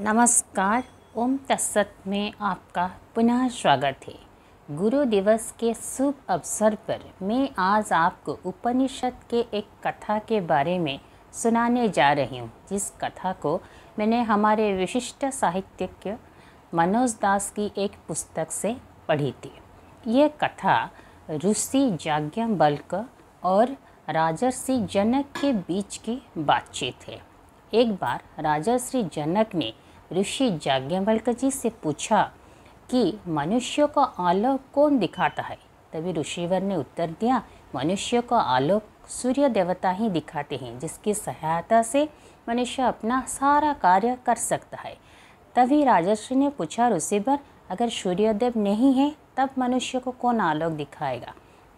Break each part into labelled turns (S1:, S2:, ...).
S1: नमस्कार ओम तस्सत में आपका पुनः स्वागत है गुरु दिवस के शुभ अवसर पर मैं आज आपको उपनिषद के एक कथा के बारे में सुनाने जा रही हूँ जिस कथा को मैंने हमारे विशिष्ट साहित्यज्ञ मनोज दास की एक पुस्तक से पढ़ी थी ये कथा ऋषि बल्क और राजर्षि जनक के बीच की बातचीत है एक बार राजर्षि जनक ने ऋषि जाज्ञवल्क जी से पूछा कि मनुष्य का आलोक कौन दिखाता है तभी ऋषिवर ने उत्तर दिया मनुष्य का आलोक सूर्य देवता ही दिखाते हैं जिसकी सहायता से मनुष्य अपना सारा कार्य कर सकता है तभी राजर्षि ने पूछा ऋषिवर अगर सूर्यदेव नहीं है तब मनुष्य को कौन आलोक दिखाएगा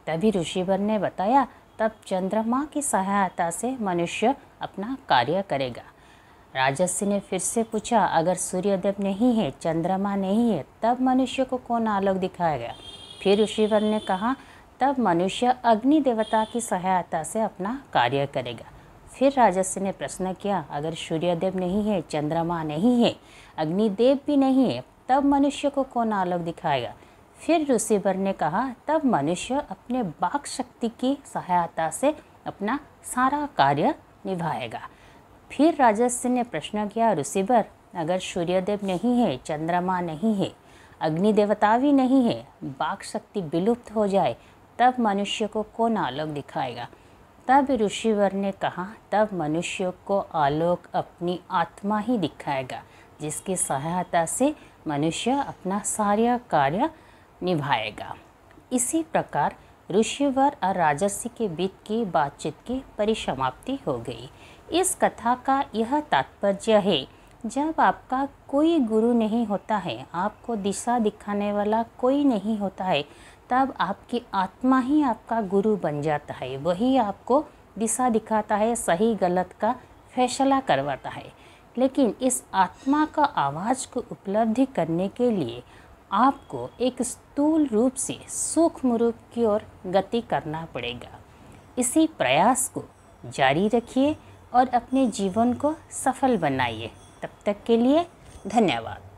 S1: तभी ऋषिवर ने बताया तब चंद्रमा की सहायता से मनुष्य अपना कार्य करेगा राजस्व ने फिर से पूछा अगर सूर्यदेव नहीं है चंद्रमा नहीं है तब मनुष्य को कौन आलोक दिखाया गया फिर ऋषिवर ने कहा तब मनुष्य अग्नि देवता की सहायता से अपना कार्य करेगा फिर राजस्व ने प्रश्न किया अगर सूर्यदेव नहीं है चंद्रमा नहीं है अग्निदेव भी नहीं है तब मनुष्य को कौन आलोक दिखाएगा फिर ऋषिवर ने कहा तब मनुष्य अपने बाक शक्ति की सहायता से अपना सारा कार्य निभाएगा फिर राजस्व ने प्रश्न किया ऋषिवर अगर सूर्यदेव नहीं है चंद्रमा नहीं है अग्नि देवता भी नहीं है बाक शक्ति विलुप्त हो जाए तब मनुष्य को कौन आलोक दिखाएगा तब ऋषिवर ने कहा तब मनुष्य को आलोक अपनी आत्मा ही दिखाएगा जिसकी सहायता से मनुष्य अपना सारा कार्य निभाएगा इसी प्रकार ऋषिवर और राजस्व के बीच की बातचीत की परिसमाप्ति हो गई इस कथा का यह तात्पर्य है जब आपका कोई गुरु नहीं होता है आपको दिशा दिखाने वाला कोई नहीं होता है तब आपकी आत्मा ही आपका गुरु बन जाता है वही आपको दिशा दिखाता है सही गलत का फैसला करवाता है लेकिन इस आत्मा का आवाज़ को उपलब्धि करने के लिए आपको एक स्थूल रूप से सूक्ष्म रूप की ओर गति करना पड़ेगा इसी प्रयास को जारी रखिए और अपने जीवन को सफल बनाइए तब तक के लिए धन्यवाद